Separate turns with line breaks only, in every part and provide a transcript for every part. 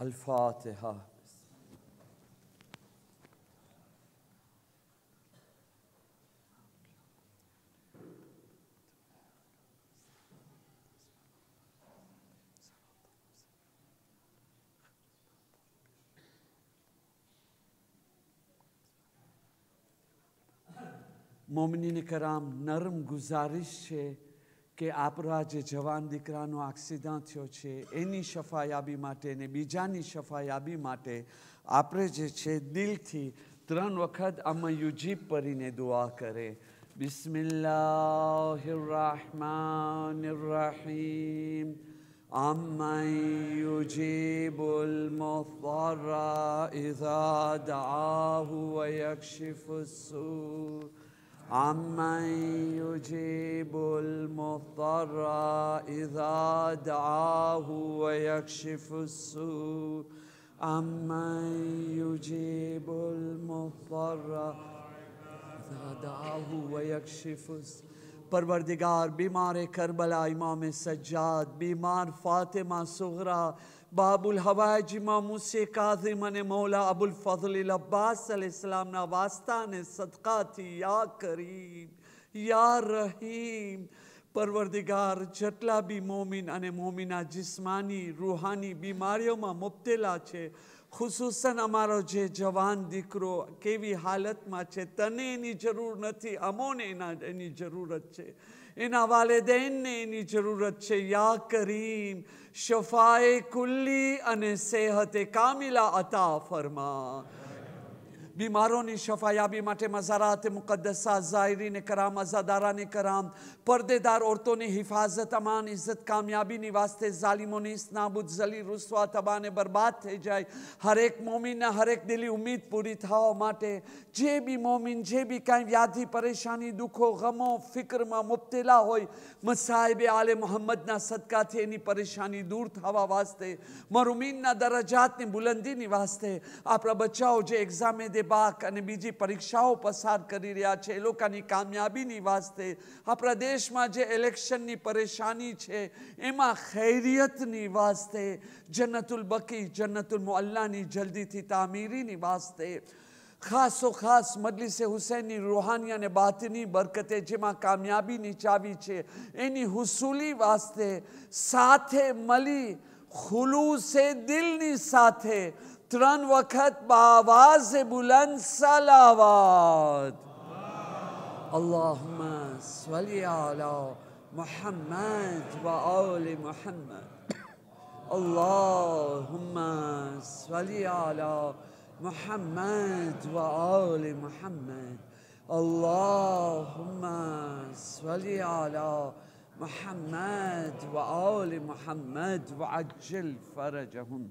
الفاتحہ مومنین کرام نرم گزارش ہے કે આપણા જે જવાન દીકરાનો એક્સિડન્ટ થયો છે એની સફાયાબી માટે ને બીજાની સફાયાબી માટે આપણે જે છે દિલથી ત્રણ વખત આમાં યુજીબ પરીને દુઆ કરે બિસ્મિલ્લાહ rahman rahim عمن يجيب المضطر إذا دعاه عمن يجيب المضطر إذا دعاه ويكشف السوء عمن يجيب المضطر إذا دعاه ويكشف السوء پروردگار بیمار کربلا امام سجاد بیمار فاطمہ صغرا બાબુલ હવાજીમાં મુસે કાઝિમ અને મૌલા અબુલ ફઝલીલ અબ્બાસ અલૈહિસ્સલામના વાસ્તા અને સદકાથી યા કરીમ યા રહીમ પરવરદિગાર જેટલા બી મોમિન અને મોમિના જિસ્માની રૂહાની બીમારીઓમાં મુબતેલા છે ખુસુસન અમારો જે જવાન દીકરો કેવી હાલતમાં છે તને એની જરૂર નથી અમોને એના એની જરૂરત છે એના વાલેદેનને એની જરૂરત છે યા કરીમ શફાએ કુલ્લી અને સેહતે કામિલા અતા ફરમા بیماروں شفا یابی شفایابی مزارات مقدسہ زائرین کرام ازاداران کرام پردے دار عورتوں نے حفاظت امان عزت کامیابی ظالموں نے اس نابود زلی رسوا تباد برباد تھے جائے ہر ایک مومن ہر ایک دلی امید پوری تھوڑا جے بھی مومن جے بھی کائیں ویادھی پریشانی دکھو گموں فکر ما مبتلا ہوئی مسائب آل محمد صدقہ تھے سدکا پریشانی دور تھوڑا واسطے مرومین درجات نی بلندی نی واسطے آپ اپنا بچہ ایگزام دے બેબાક અને બીજી પરીક્ષાઓ પસાર કરી રહ્યા છે એ લોકોની કામયાબીની વાસ્તે આપણા દેશમાં જે ઇલેક્શનની પરેશાની છે એમાં ખૈરિયતની વાસ્તે જન્નતુલ બકી જન્નતુલ મોલ્લાની જલ્દીથી તામીરીની વાસ્તે ખાસો ખાસ મદલીસે હુસૈનની રૂહાની અને બાતની બરકતે જેમાં કામયાબીની ચાવી છે એની હુસુલી વાસ્તે સાથે મળી ખુલુસે દિલની સાથે تران وقت باواز بلند સલાવાત اللهم صل على محمد وآل محمد اللهم صل على محمد وآل محمد اللهم صل على محمد وآل محمد وعجل فرجهم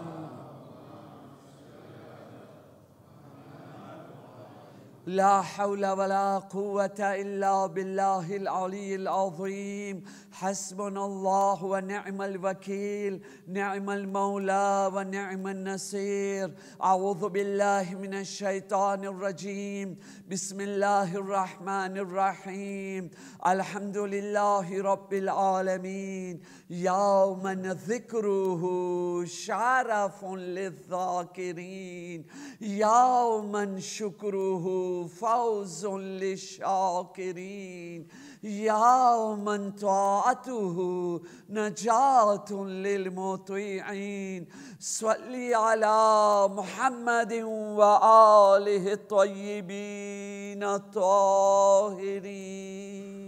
لا حول ولا قوة إلا بالله العلي العظيم حسبنا الله ونعم الوكيل نعم المولى ونعم النصير أعوذ بالله من الشيطان الرجيم بسم الله الرحمن الرحيم الحمد لله رب العالمين يوم ذكره شرف للذاكرين يوما شكره فوز للشاكرين يا من طاعته نجاة للمطيعين صلي على محمد وآله الطيبين الطاهرين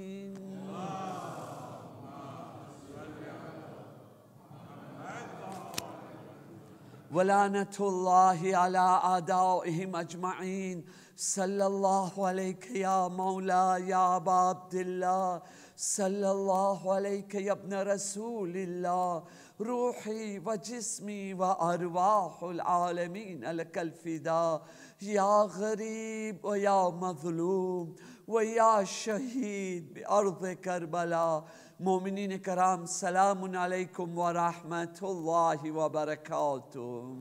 ولعنة الله على أعدائهم أجمعين صلى الله عليك يا مولاي يا أبا عبد الله صلى الله عليك يا ابن رسول الله روحي وجسمي وأرواح العالمين لك الفداء يا غريب ويا مظلوم ويا شهيد بأرض كربلاء مؤمنين كرام سلام عليكم ورحمة الله وبركاته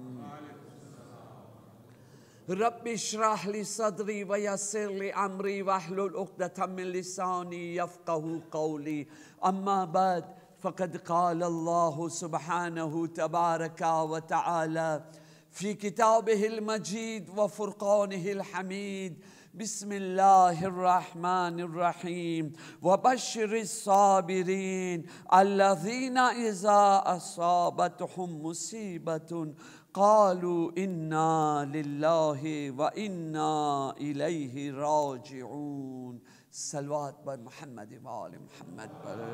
رب اشرح لي صدري ويسر لي أمري واحلل عقدة من لساني يفقه قولي أما بعد فقد قال الله سبحانه تبارك وتعالى في كتابه المجيد وفرقانه الحميد بسم الله الرحمن الرحيم وبشر الصابرين الذين إذا أصابتهم مصيبة قالوا إنا لله وإنا إليه راجعون سلوات بر محمد وآل محمد بر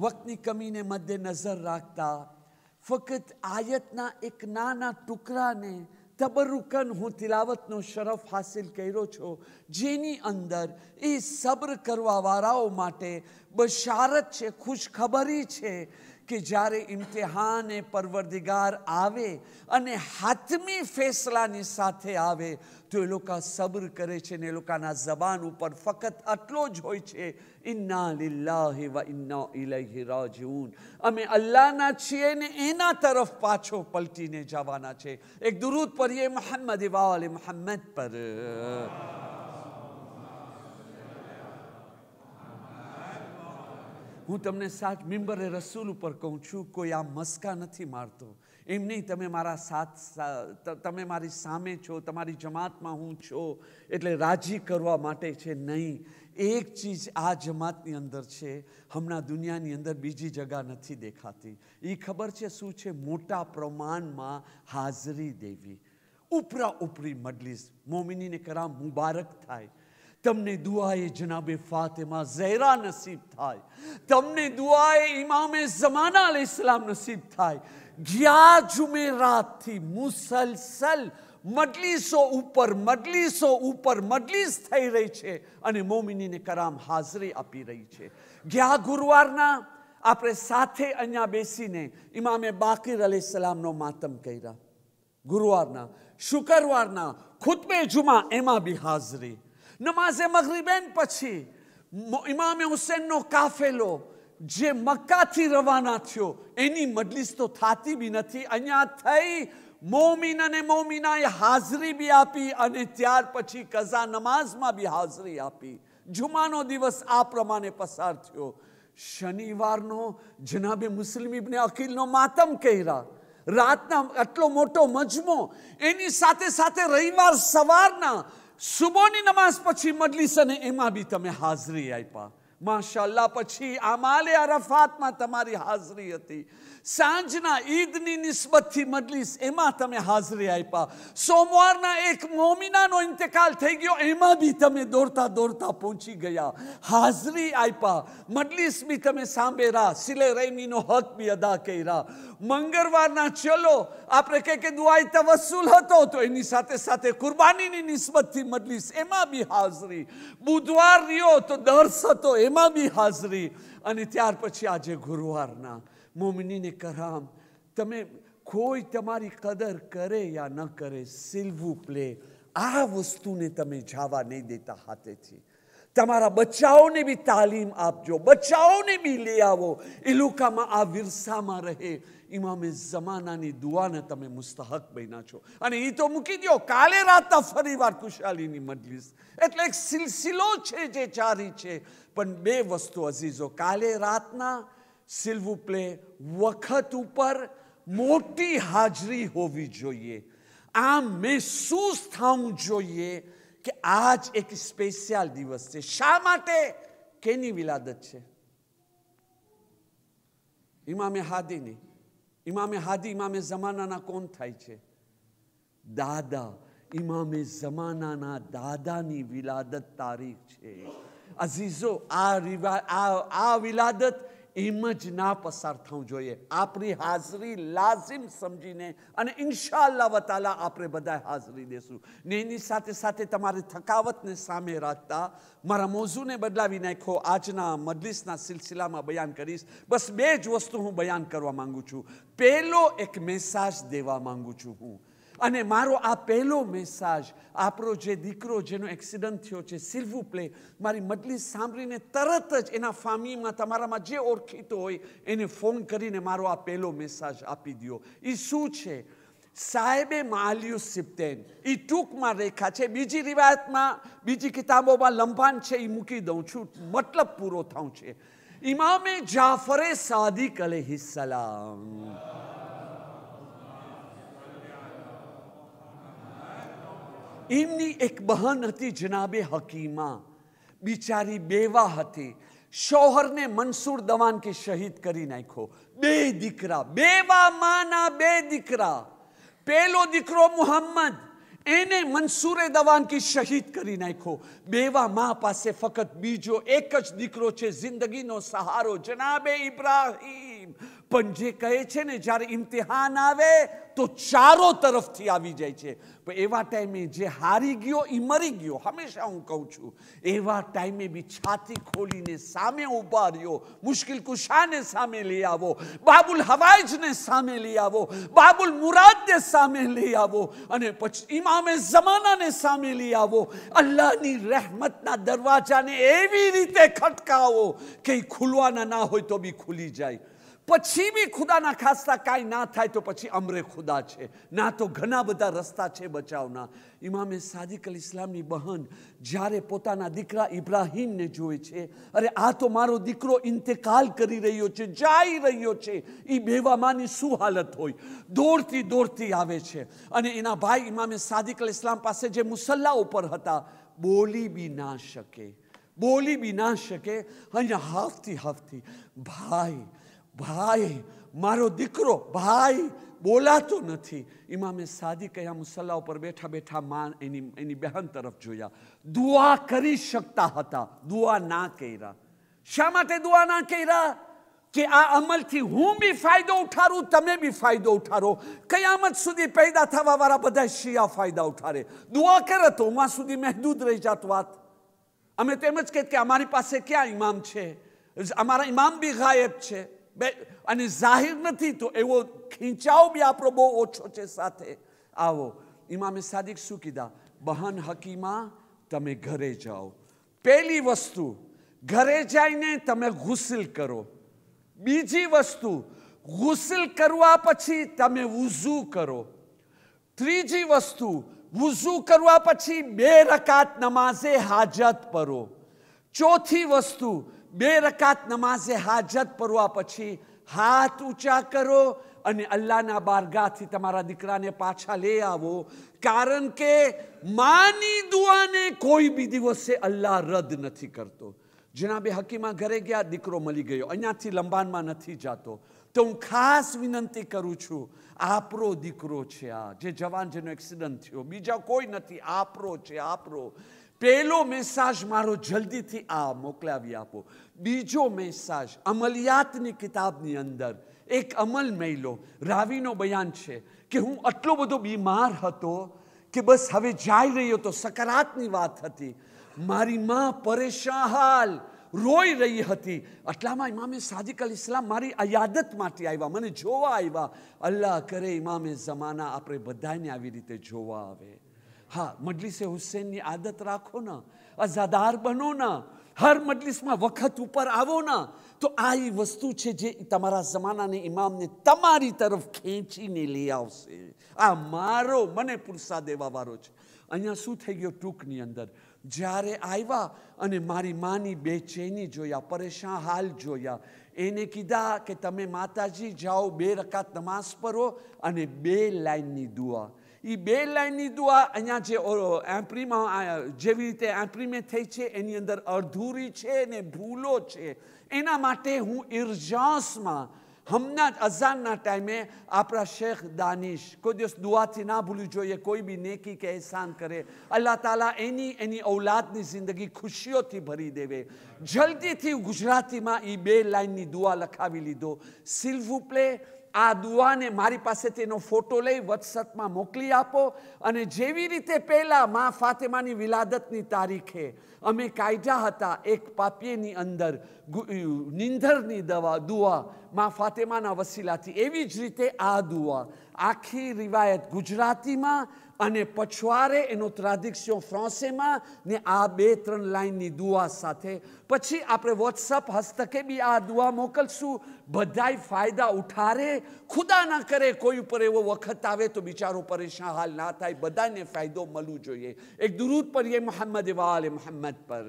وقت نی کمی نے مد نظر راکتا فقط آیت نا ایک نانا તબરુકન હું તિલાવતનો શરફ હાસિલ કર્યો છું જેની અંદર એ સબ્ર કરવાવાળાઓ માટે બશારત છે ખુશખબરી છે કે જ્યારે ઇમ્તિહાન એ પરવરદિગાર આવે અને હાથમી ફેસલાની સાથે આવે તો એ લોકો સબ્ર કરે છે ને એ લોકોના જબાન ઉપર ફક્ત આટલો જ હોય છે ઇન્ના લિલ્લાહી વ ઇન્ના ઇલહી રાજીઉન અમે અલ્લાહના છીએ ને એના તરફ પાછો પલટીને જવાના છે એક દુરૂદ પરીએ મોહમ્મદ ઇવા અલી પર હું તમને સાત મિમ્બરે રસૂલ ઉપર કહું છું કોઈ આ મસ્કા નથી મારતો એમ નહીં તમે મારા સાથ તમે મારી સામે છો તમારી જમાતમાં હું છો એટલે રાજી કરવા માટે છે નહીં એક ચીજ આ જમાતની અંદર છે હમણાં દુનિયાની અંદર બીજી જગા નથી દેખાતી એ ખબર છે શું છે મોટા પ્રમાણમાં હાજરી દેવી ઉપરા ઉપરી મડલીસ મોમિનીને કરા મુબારક થાય તમને દુઆએ જનાબે ફાતેમાં ઝૈરા નસીબ થાય તમને દુઆએ ઇમામે જમાના અલ ઇસ્લામ નસીબ થાય જ્યાં રાતથી મુસલસલ મજલિસો ઉપર મજલિસો ઉપર મજલિસ થઈ રહી છે અને મોમિનીને કરામ હાજરી આપી રહી છે ગયા ગુરુવારના આપણે સાથે અહીંયા બેસીને ઇમામે બાકીર અલી સલામનો માતમ કર્યા ગુરુવારના શુક્રવારના ખુતબે જુમા એમાં બી હાજરી નમાઝે મગરીબેન પછી ઇમામે હુસેનનો કાફેલો જે મક્કાથી રવાના થયો એની મજલિસ તો થતી બી નથી અહીંયા થઈ મોમિન અને મોમિનાએ હાજરી બી આપી અને ત્યાર પછી કઝા નમાઝમાં બી હાજરી આપી જુમાનો દિવસ આ પ્રમાણે પસાર થયો શનિવારનો જનાબે મુસ્લિમ ઇબને અકીલનો માતમ કર્યા રાતના આટલો મોટો મજમો એની સાથે સાથે રવિવાર સવારના સુબોની નમાઝ પછી મજલિસ અને એમાં બી તમે હાજરી આપ્યા માશાલ્લા પછી આમાલે અરફાતમાં તમારી હાજરી હતી સાંજના ઈદની નિસ્બતથી મજલિસ એમાં તમે હાજરી આપ્યા સોમવારના એક મોમિનાનો ઇન્તેકાલ થઈ ગયો એમાં બી તમે દોડતા દોડતા પહોંચી ગયા હાજરી આપ્યા મજલિસ બી તમે સાંભળ્યા સિલે રૈમીનો હક બી અદા કર્યા મંગળવારના ચલો આપણે કહે કે દુઆઈ તવસુલ હતો તો એની સાથે સાથે કુરબાનીની નિસ્બતથી મજલિસ એમાં બી હાજરી બુધવાર રહ્યો તો દર્શ હતો એમાં બી હાજરી અને ત્યાર પછી આજે ગુરુવારના મોમિનીને કરામ તમે કોઈ તમારી કદર કરે યા ન કરે સિલવું પ્લે આ વસ્તુને તમે જાવા નહીં દેતા હાથેથી તમારા બચ્ચાઓને બી તાલીમ આપજો બચ્ચાઓને બી લઈ આવો એ લોકોમાં આ વિરસામાં રહે ઇમામે જમાનાની દુઆને તમે મુસ્તહક બન્યા છો અને એ તો મૂકી દો કાલે રાત ફરી વાર ખુશાલીની મજલિસ એટલે એક સિલસિલો છે જે ચારી છે પણ બે વસ્તુ અઝીઝો કાલે રાતના s'il vous plaît વખત ઉપર મોટી હાજરી હોવી જોઈએ આમ મહેસૂસ થવું જોઈએ કે આજ એક સ્પેશિયલ દિવસ છે શા માટે કેની વિલાદત છે ઇમામે હાદીની ઇમામે હાદી ઇમામે જમાનાના કોણ થાય છે દાદા ઇમામે જમાનાના દાદાની વિલાદત તારીખ છે અઝીઝો આ આ વિલાદત એમ જ ના પસાર થવું જોઈએ આપણી હાજરી લાઝિમ સમજીને અને ઇન્શાલ્લા વતાલા આપણે બધા હાજરી દેશું ને એની સાથે સાથે તમારી થકાવટને સામે રાખતા મારા મોઝુને બદલાવી નાખો આજના મજલિસના સિલસિલામાં બયાન કરીશ બસ બે જ વસ્તુ હું બયાન કરવા માગું છું પહેલો એક મેસાજ દેવા માગું છું હું અને મારો આ પહેલો મેસાજ આપણો જે દીકરો જેનો એક્સિડન્ટ થયો છે સિલ્વું પ્લે મારી મજલી સાંભળીને તરત જ એના ફામીમાં તમારામાં જે ઓળખીતો હોય એને ફોન કરીને મારો આ પહેલો મેસાજ આપી દો એ શું છે સાહેબે માલ્યુ સિપ્તેન એ ટૂંકમાં રેખા છે બીજી રિવાયતમાં બીજી કિતાબોમાં લંબાન છે એ મૂકી દઉં છું મતલબ પૂરો થાઉં છે ઇમામે જાફરે સાદિક અલેહિસલામ સલામ એમની એક બહન હતી જનાબે હકીમા બિચારી બેવા હતી શોહરને મનસૂર દવાન કે શહીદ કરી નાખ્યો બે દીકરા બેવા માના બે દીકરા પેલો દીકરો મુહમ્મદ એને મનસુરે દવાન કી શહીદ કરી નાખ્યો બેવા મા પાસે ફક્ત બીજો એક જ દીકરો છે જિંદગીનો સહારો જનાબે ઇબ્રાહીમ પણ જે કહે છે ને જ્યારે ઇમ્તિહાન આવે તો ચારો તરફથી આવી જાય છે પણ એવા ટાઈમે જે હારી ગયો એ મરી ગયો હંમેશા હું કહું છું એવા ટાઈમે બી છાતી ખોલીને સામે ઊભા રહ્યો મુશ્કેલ કુશાને સામે લઈ આવો બાબુલ હવાઈજને સામે લઈ આવો બાબુલ મુરાદને સામે લઈ આવો અને પછી ઇમામે જમાનાને સામે લઈ આવો અલ્લાહની રહેમતના દરવાજાને એવી રીતે ખટકાવો કે ખુલવાના ના હોય તો બી ખુલી જાય પછી બી ખુદાના ખાસતા કાંઈ ના થાય તો પછી અમરે ખુદા છે ના તો ઘણા બધા રસ્તા છે બચાવના ઇમામે સાદિક અલ ઇસ્લામની બહન જ્યારે પોતાના દીકરા ઇબ્રાહીમને જોવે છે અરે આ તો મારો દીકરો ઇન્તેકાલ કરી રહ્યો છે જઈ રહ્યો છે એ બેવામાંની શું હાલત હોય દોડતી દોડતી આવે છે અને એના ભાઈ ઇમામે સાદિક અલ ઇસ્લામ પાસે જે મુસલ્લા ઉપર હતા બોલી બી ના શકે બોલી બી ના શકે અહીંયા હાફથી હાફથી ભાઈ ભાઈ મારો દીકરો ભાઈ બોલાતો નથી ઇમામે સાદી કયા મુસલ્લા ઉપર બેઠા બેઠા માં એની એની બહેન તરફ જોયા દુઆ કરી શકતા હતા દુઆ ના કર્યા શા માટે દુઆ ના કર્યા કે આ અમલથી હું બી ફાયદો ઉઠારું તમે બી ફાયદો ઉઠારો કયામત સુધી પેદા થવા વાળા બધા શિયા ફાયદા ઉઠારે દુઆ કરે તો ઉમા સુધી મહેદૂદ રહી જાત વાત અમે તો એમ જ કહે કે અમારી પાસે ક્યાં ઇમામ છે અમારા ઇમામ બી ગાયબ છે અને જાહેર નથી તો એવો ખીંચાવ બી આપણો બહુ ઓછો છે સાથે આવો ઇમામે સાદિક શું કીધા બહન હકીમાં તમે ઘરે જાઓ પહેલી વસ્તુ ઘરે જઈને તમે ગુસલ કરો બીજી વસ્તુ ગુસલ કરવા પછી તમે વુઝુ કરો ત્રીજી વસ્તુ વુઝુ કરવા પછી બે રકાત નમાઝે હાજત પરો ચોથી વસ્તુ બે રકાત નમાઝે હાજત પરવા પછી હાથ ઊંચા કરો અને અલ્લાહના બારગાથી તમારા દીકરાને પાછા લઈ આવો કારણ કે માની દુઆને કોઈ બી દિવસે અલ્લાહ રદ નથી કરતો જેના બે હકીમાં ઘરે ગયા દીકરો મળી ગયો અહીંયાથી લંબાનમાં નથી જતો તો હું ખાસ વિનંતી કરું છું આપરો દીકરો છે આ જે જવાન જેનો એક્સિડન્ટ થયો બીજા કોઈ નથી આપરો છે આપરો પહેલો મેસાજ મારો જલ્દીથી આ મોકલાવી આપો બીજો મેસાજ અમલિયાતની કિતાબની અંદર એક અમલ મેલો રાવીનો બયાન છે કે હું આટલો બધો બીમાર હતો કે બસ હવે જઈ રહ્યો તો સકારાતની વાત હતી મારી માં પરેશાહાલ રોઈ રહી હતી આટલામાં ઇમામે સાદિક અલ ઇસ્લામ મારી અયાદત માટે આવ્યા મને જોવા આવ્યા અલ્લાહ કરે ઇમામે જમાના આપણે બધાને આવી રીતે જોવા આવે હા મજલિસે હુસેનની આદત રાખો ને અઝાદાર બનો ના હર મજલિસમાં વખત ઉપર આવો ના તો આ એ વસ્તુ છે જે તમારા જમાનાને ઇમામને તમારી તરફ ખેંચીને લઈ આવશે આ મારો મને પુરસા દેવાવાળો છે અહીંયા શું થઈ ગયો ટૂંકની અંદર જ્યારે આવ્યા અને મારી માની બેચેની જોયા પરેશાન હાલ જોયા એને કીધા કે તમે માતાજી જાઓ બે રકાત નમાઝ પરો અને બે લાઇનની દુઆ એ બે લાઈનની દુઆ અહીંયા જે એમ્પ્રીમાં જેવી રીતે એમ્પ્રીમેન્ટ થઈ છે એની અંદર અધૂરી છે ને ભૂલો છે એના માટે હું ઇર્જાસમાં હમણાં જ અઝાનના ટાઈમે આપણા શેખ દાનિશ કોઈ દિવસ દુઆથી ના ભૂલવી જોઈએ કોઈ બી નેકી કે અહેસાન કરે અલ્લાહ તાલા એની એની ઔલાદની જિંદગી ખુશીઓથી ભરી દેવે જલ્દીથી ગુજરાતીમાં એ બે લાઇનની દુઆ લખાવી લીધો સિલ્વુ પ્લે આ દુઆને મારી પાસે તેનો ફોટો લઈ વત્સતમાં મોકલી આપો અને જેવી રીતે પહેલાં મા ફાતેમાની વિલાદતની તારીખે અમે કાયદા હતા એક પાપીએની અંદર નિંદરની દવા દુઆ મા ફાતેમાના વસીલાથી એવી જ રીતે આ દુઆ આખી રિવાયત ગુજરાતીમાં અને પછવારે એનો ટ્રાડિક્સિયો ફ્રાન્સેમાં ને આ બે ત્રણ લાઇનની દુઆ સાથે પછી આપણે વોટ્સઅપ હસ્તકે બી આ દુઆ મોકલશું બધાય ફાયદા ઉઠારે ખુદા ના કરે કોઈ ઉપર એવો વખત આવે તો બિચારો પરેશાન હાલ ના થાય બધાને ફાયદો મળવું જોઈએ એક દુરૂદ પર એ મોહમ્મદ વાલે મોહમ્મદ પર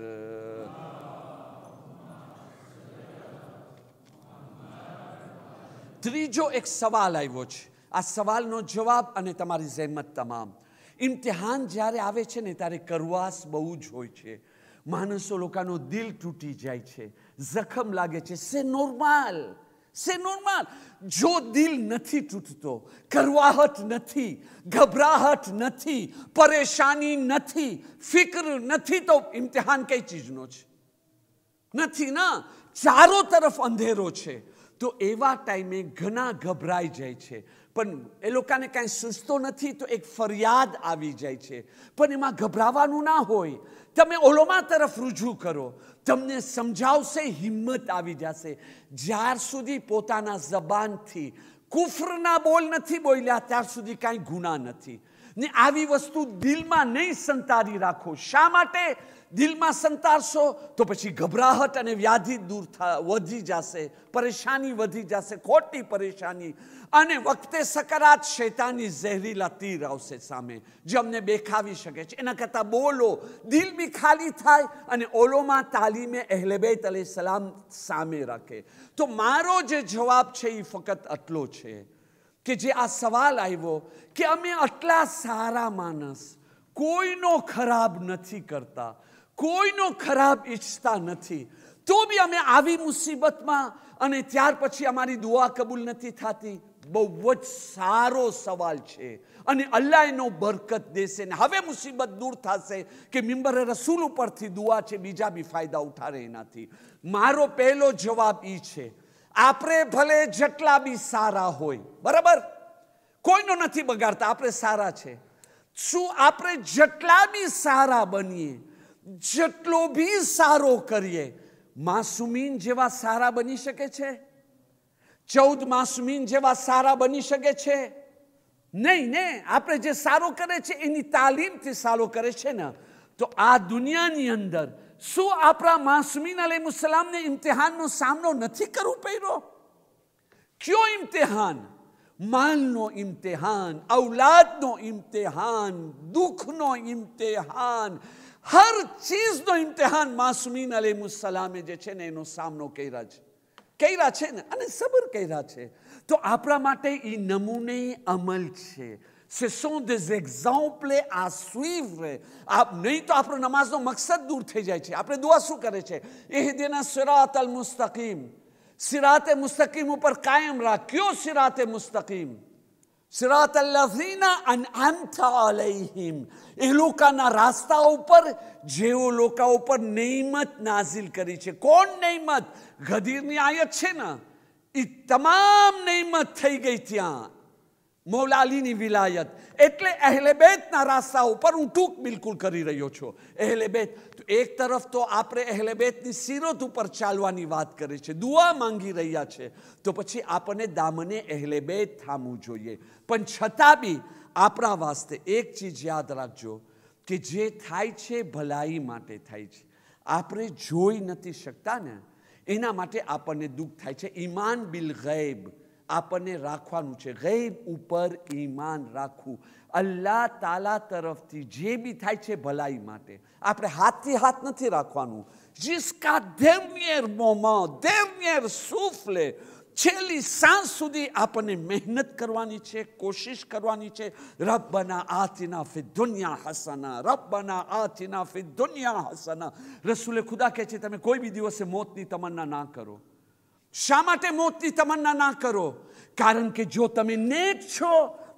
ત્રીજો એક સવાલ આવ્યો છે આ સવાલનો જવાબ અને તમારી જહેમત તમામ ઇમ્તિહાન જ્યારે આવે છે ને ત્યારે કરવાસ બહુ જ હોય છે માણસો લોકોનો દિલ તૂટી જાય છે જખમ લાગે છે સે નોર્માલ સે નોર્માલ જો દિલ નથી તૂટતો કરવાહટ નથી ગભરાહટ નથી પરેશાની નથી ફિકર નથી તો ઇમ્તિહાન કઈ ચીજનો છે નથી ના ચારો તરફ અંધેરો છે તો એવા ટાઈમે ઘણા ગભરાઈ જાય છે પણ એ લોકોને કાંઈ સૂચતો નથી તો એક ફરિયાદ આવી જાય છે પણ એમાં ગભરાવાનું ના હોય તમે ઓલોમા તરફ રુજુ કરો તમને સમજાવશે હિંમત આવી જશે જ્યાર સુધી પોતાના જબાનથી કુફરના બોલ નથી બોલ્યા ત્યાર સુધી કાંઈ ગુના નથી ને આવી વસ્તુ દિલમાં નહીં સંતારી રાખો શા માટે દિલમાં સંતારશો તો પછી ગભરાહટ અને વ્યાધિ દૂર વધી જશે પરેશાની વધી જશે ખોટી પરેશાની અને વખતે સકારાત શેતાની ઝેરીલા તીર આવશે સામે જે અમને બેખાવી શકે છે એના કરતાં બોલો દિલ બી ખાલી થાય અને ઓલોમાં તાલીમે અહેલેબેત અલે સલામ સામે રાખે તો મારો જે જવાબ છે એ ફક્ત આટલો છે કે જે આ સવાલ આવ્યો કે અમે આટલા સારા માણસ કોઈનો ખરાબ નથી કરતા કોઈનો ખરાબ ઈચ્છતા નથી તો બી અમે આવી મુસીબતમાં અને ત્યાર પછી અમારી દુઆ કબૂલ નથી થતી બહુ જ સારો સવાલ છે અને અલ્લાહ એનો બરકત દેશે ને હવે મુસીબત દૂર થશે કે મિમ્બરે રસૂલ ઉપરથી દુઆ છે બીજા બી ફાયદા ઉઠારે એનાથી મારો પહેલો જવાબ એ છે આપણે ભલે જેટલા બી સારા હોય બરાબર કોઈનો નથી બગાડતા આપણે સારા છે શું આપણે જેટલા બી સારા બનીએ જેટલો બી સારો કરીએ માસુમીન જેવા સારા બની શકે છે ચૌદ માસુમીન જેવા સારા બની શકે છે નહીં ને આપણે જે સારો કરે છે એની તાલીમથી સારો કરે છે ને તો આ દુનિયાની અંદર શું આપણા માસુમીન મુસલામને ઇમ્તિહાનનો સામનો નથી કરવો પડ્યો કયો ઇમ્તિહાન માલનો ઇમ્તિહાન ઔલાદનો ઇમ્તિહાન દુઃખનો ઇમ્તિહાન હર ચીજનો ઇમ્તિહાન માસુમીન અલીમુસલામે જે છે ને એનો સામનો કર્યા છે કર્યા છે ને અને સબર કર્યા છે તો આપણા માટે એ નમૂને અમલ છે Ce sont des exemples à suivre. નહીં તો આપણો નમાઝનો મકસદ દૂર થઈ જાય છે આપણે દુઆ શું કરે છે એહદેના સિરાત અલ મુસ્તકીમ સિરાતે મુસ્તકીમ ઉપર કાયમ રાખ્યો સિરાતે મુસ્તકીમ સિરાત અલ્લાઝીના અનઆમતા અલૈહિમ એ લોકોના રાસ્તા ઉપર જેઓ લોકો ઉપર નિયમત નાઝિલ કરી છે કોણ નિયમત ગદીરની આયત છે ને એ તમામ નિયમત થઈ ગઈ ત્યાં મૌલાલીની વિલાયત એટલે અહેલે રાસ્તા ઉપર હું ટૂંક બિલકુલ કરી રહ્યો છું અહેલે બેત એક તરફ તો આપણે અહેલે બેતની સિરત ઉપર ચાલવાની વાત કરી છે દુઆ માંગી રહ્યા છે તો પછી આપણને દામને અહેલે થામવું જોઈએ પણ છતાં બી આપણા વાસ્તે એક ચીજ યાદ રાખજો કે જે થાય છે ભલાઈ માટે થાય છે આપણે જોઈ નથી શકતા ને એના માટે આપણને દુઃખ થાય છે ઈમાન બિલ ગૈબ આપણને રાખવાનું છે ગૈબ ઉપર ઈમાન રાખવું અલ્લાહ તાલા તરફથી જે બી થાય છે ભલાઈ માટે આપણે હાથથી હાથ નથી રાખવાનું જિસકા દેવનિયર મોમાં દેવનિયર સૂફલે છેલ્લી સાંજ સુધી આપણને મહેનત કરવાની છે કોશિશ કરવાની છે રબ્બના આતિના ફિ દુનિયા હસના રબ્બના આતિના ફિ દુનિયા હસના રસુલે ખુદા કહે છે તમે કોઈ બી દિવસે મોતની તમન્ના ના કરો શા માટે મોતની તમન્ના ના કરો કારણ કે જો તમે નેક છો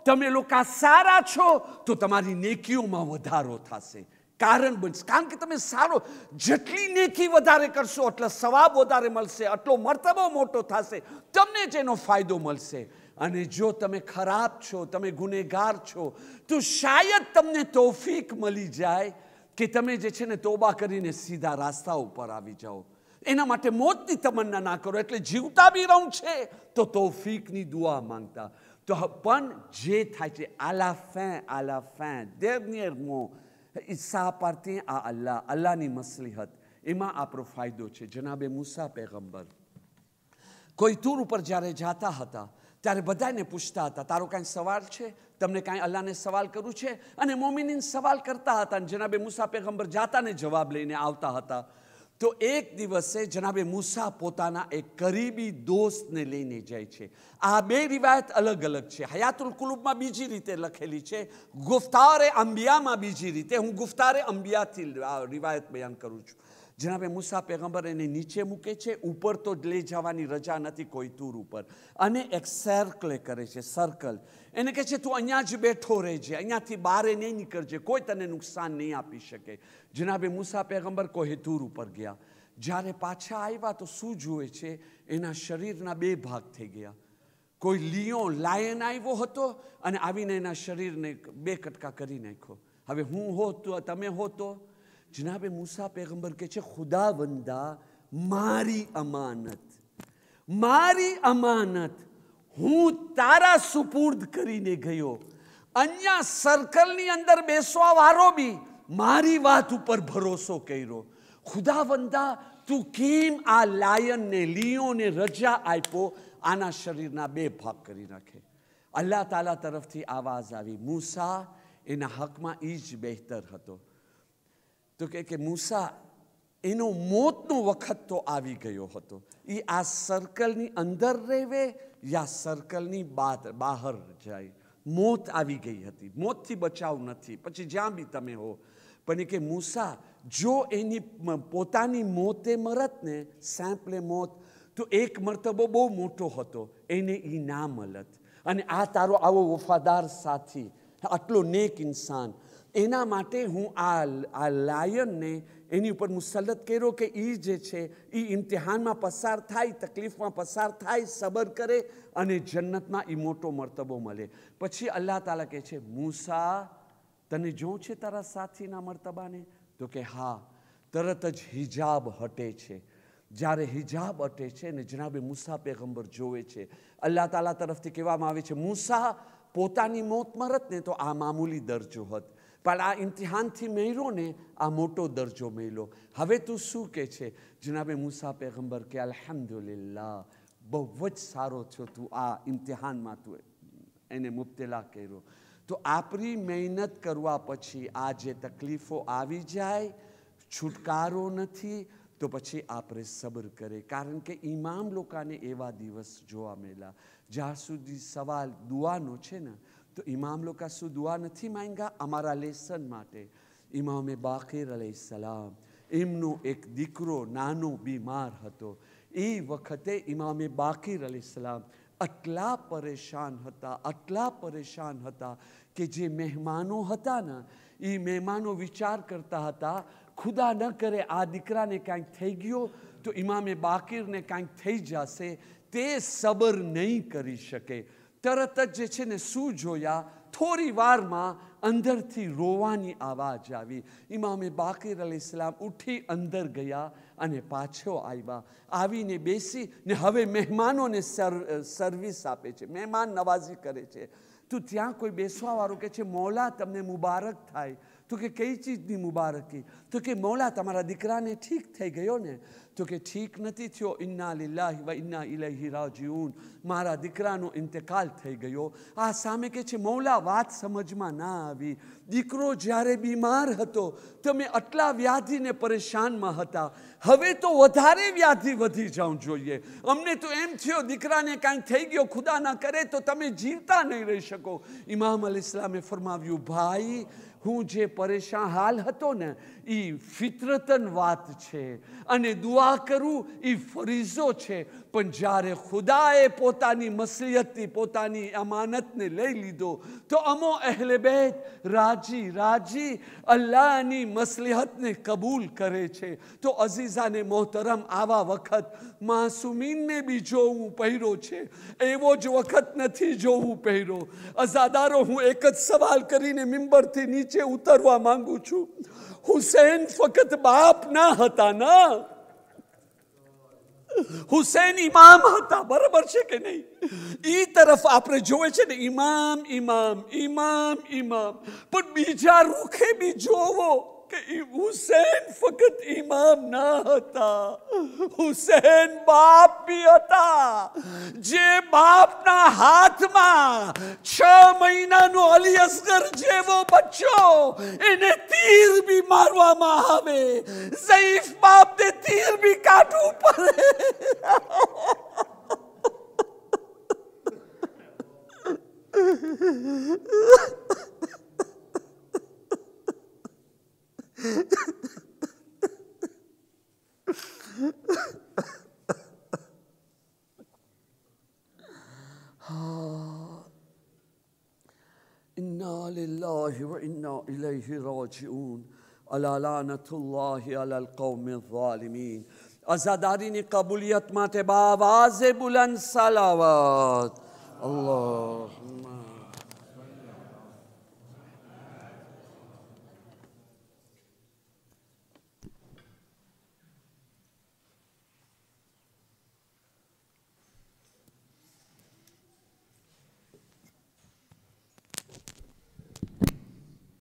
તમે લોકો સારા છો તો તમારી નેકીઓમાં વધારો થશે કારણ બનશે કારણ કે તમે સારો જેટલી નેકી વધારે કરશો એટલે સવાબ વધારે મળશે આટલો મરતબો મોટો થશે તમને જ એનો ફાયદો મળશે અને જો તમે ખરાબ છો તમે ગુનેગાર છો તો શાયદ તમને તોફીક મળી જાય કે તમે જે છે ને તોબા કરીને સીધા રાસ્તા ઉપર આવી જાઓ એના માટે મોતની તમન્ના ના કરો એટલે જીવતા બી રહું છે તો તોફીકની દુઆ માંગતા તો પણ જે થાય છે આલા ફેં આલા ફેં દેરનિયર મો ઈસા પારતી આ અલ્લાહ અલ્લાહની મસલિહત એમાં આપણો ફાયદો છે જનાબે મૂસા પેગંબર કોઈ તૂર ઉપર જ્યારે જાતા હતા ત્યારે બધાને પૂછતા હતા તારો કાંઈ સવાલ છે તમને કાંઈ અલ્લાહને સવાલ કરવું છે અને મોમિનીન સવાલ કરતા હતા અને જનાબે મૂસા પેગંબર જાતાને જવાબ લઈને આવતા હતા તો એક દિવસે જનાબે મૂસા પોતાના એક કરીબી દોસ્તને લઈને જાય છે આ બે રિવાયત અલગ અલગ છે હયાતુલ કુલુબમાં બીજી રીતે લખેલી છે ગુફ્તારે અંબિયામાં બીજી રીતે હું ગુફ્તારે અંબિયાથી રિવાયત બયાન કરું છું જનાબે મુસા પેગંબર એને નીચે મૂકે છે ઉપર તો લઈ જવાની રજા નથી કોઈ તૂર ઉપર અને એક સર્કલે કરે છે સર્કલ એને કહે છે તું અહીંયા જ બેઠો રહેજે અહીંયાથી બહારે નહીં નીકળજે કોઈ તને નુકસાન નહીં આપી શકે જનાબે મુસા પેગંબર કોઈ તૂર ઉપર ગયા જ્યારે પાછા આવ્યા તો શું જુએ છે એના શરીરના બે ભાગ થઈ ગયા કોઈ લિયો લાયન આવ્યો હતો અને આવીને એના શરીરને બે કટકા કરી નાખ્યો હવે હું હો તો તમે હો તો જનાબ મૂસા પેગંબર કે છે ખુદાવંદા મારી અમાનત મારી અમાનત હું તારા સુપૂર્દ કરીને ગયો અહીંયા સર્કલની અંદર બેસવા વારો બી મારી વાત ઉપર ભરોસો કર્યો ખુદાવંદા તું કેમ આ લાયનને લીઓને રજા આપ્યો આના શરીરના બે ભાગ કરી નાખે અલ્લાહ તાલા તરફથી આવાજ આવી મૂસા એના હકમાં એ જ બહેતર હતો તો કે મૂસા એનો મોતનો વખત તો આવી ગયો હતો એ આ સર્કલની અંદર રહેવે યા સર્કલની બહાર જાય મોત આવી ગઈ હતી મોતથી બચાવ નથી પછી જ્યાં બી તમે હો પણ એ કે મૂસા જો એની પોતાની મોતે મરત ને સેમ્પલે મોત તો એક મરતબો બહુ મોટો હતો એને એ ના મળત અને આ તારો આવો વફાદાર સાથી આટલો નેક ઇન્સાન એના માટે હું આ આ લાયનને એની ઉપર મુસલત કર્યો કે એ જે છે એ ઇમ્તિહાનમાં પસાર થાય તકલીફમાં પસાર થાય સબર કરે અને જન્નતમાં એ મોટો મરતબો મળે પછી અલ્લાહ તાલા કહે છે મૂસા તને જો છે તારા સાથીના મરતબાને તો કે હા તરત જ હિજાબ હટે છે જ્યારે હિજાબ હટે છે ને જનાબે મૂસા પેગંબર જોવે છે અલ્લાહ તાલા તરફથી કહેવામાં આવે છે મૂસા પોતાની મોત મરત ને તો આ મામૂલી દરજો હોત પણ આ ઇમ્તિહાનથી મેળ્યો ને આ મોટો દરજ્જો મેળ્યો હવે તું શું કે છે જનાબે મૂસા પેગંબર કે અલહમદુલિલ્લા બહુ જ સારો થયો તું આ ઇમ્તિહાનમાં તું એને મુબતલા કર્યો તો આપણી મહેનત કરવા પછી આ જે તકલીફો આવી જાય છુટકારો નથી તો પછી આપણે સબર કરે કારણ કે ઇમામ લોકોને એવા દિવસ જોવા મળ્યા જ્યાં સુધી સવાલ દુઆનો છે ને તો ઇમામ લોકો શું દુઆ નથી માંગ્યા અમારા લેસન માટે ઇમામે બાકીર સલામ એમનો એક દીકરો નાનો બીમાર હતો એ વખતે ઇમામે બાકીર સલામ આટલા પરેશાન હતા આટલા પરેશાન હતા કે જે મહેમાનો હતા ને એ મહેમાનો વિચાર કરતા હતા ખુદા ન કરે આ દીકરાને કાંઈક થઈ ગયો તો ઇમામે બાકીરને કાંઈક થઈ જશે તે સબર નહીં કરી શકે તરત જ જે છે ને શું જોયા થોડી વારમાં અંદરથી રોવાની આવાજ આવી ઇમામે બાકીર અલી ઇસ્લામ ઉઠી અંદર ગયા અને પાછો આવ્યા આવીને બેસી ને હવે મહેમાનોને સર્વિસ આપે છે મહેમાન નવાઝી કરે છે તું ત્યાં કોઈ બેસવાવાળું કે છે મોલા તમને મુબારક થાય તો કે કઈ ચીજની મુબારકી તો કે મૌલા તમારા દીકરાને ઠીક થઈ ગયો ને તો કે ઠીક નથી થયો ઇન્ના લિલ્લાહી વ ઇન્ના ઇલહી રાજીઉન મારા દીકરાનો ઇન્તકાલ થઈ ગયો આ સામે કે છે મૌલા વાત સમજમાં ના આવી દીકરો જ્યારે બીમાર હતો તમે આટલા વ્યાધિને પરેશાનમાં હતા હવે તો વધારે વ્યાધિ વધી જવું જોઈએ અમને તો એમ થયો દીકરાને કાંઈ થઈ ગયો ખુદા ના કરે તો તમે જીવતા નહીં રહી શકો ઇમામ અલ ઇસ્લામે ફરમાવ્યું ભાઈ હું જે પરેશાન હાલ હતો ને એ ફિતરતન વાત છે અને દુઆ કરું એ ફરીઝો છે પણ જ્યારે ખુદાએ પોતાની મસલિયતની પોતાની અમાનતને લઈ લીધો તો અમો અહેલે બેત રાજી રાજી અલ્લાહની મસલિહતને કબૂલ કરે છે તો અઝીઝાને મોહતરમ આવા વખત માસુમીનને બી જોવું પહેરો છે એવો જ વખત નથી જોવું પહેરો અઝાદારો હું એક જ સવાલ કરીને મિમ્બરથી નીચે ઉતરવા માગું છું હુસૈન ફક્ત બાપ ના હતા ના بربر کہ نہیں یہ ترف اپنے جو کہ حسین فقط امام نہ ہوتا حسین باپ بھی ہوتا جے باپ نہ ہاتھ ماں چھ مہینہ نو علی اصغر جے وہ بچوں انہیں تیر بھی ماروا ماں ہوئے ضعیف باپ دے تیر بھی کاٹو پڑے ہاں raciun. Ala lanatullahi alal qavmi zalimin. Azadarini kabuliyat માટે બાવાઝે બુલંદ સલાવત. Allahümme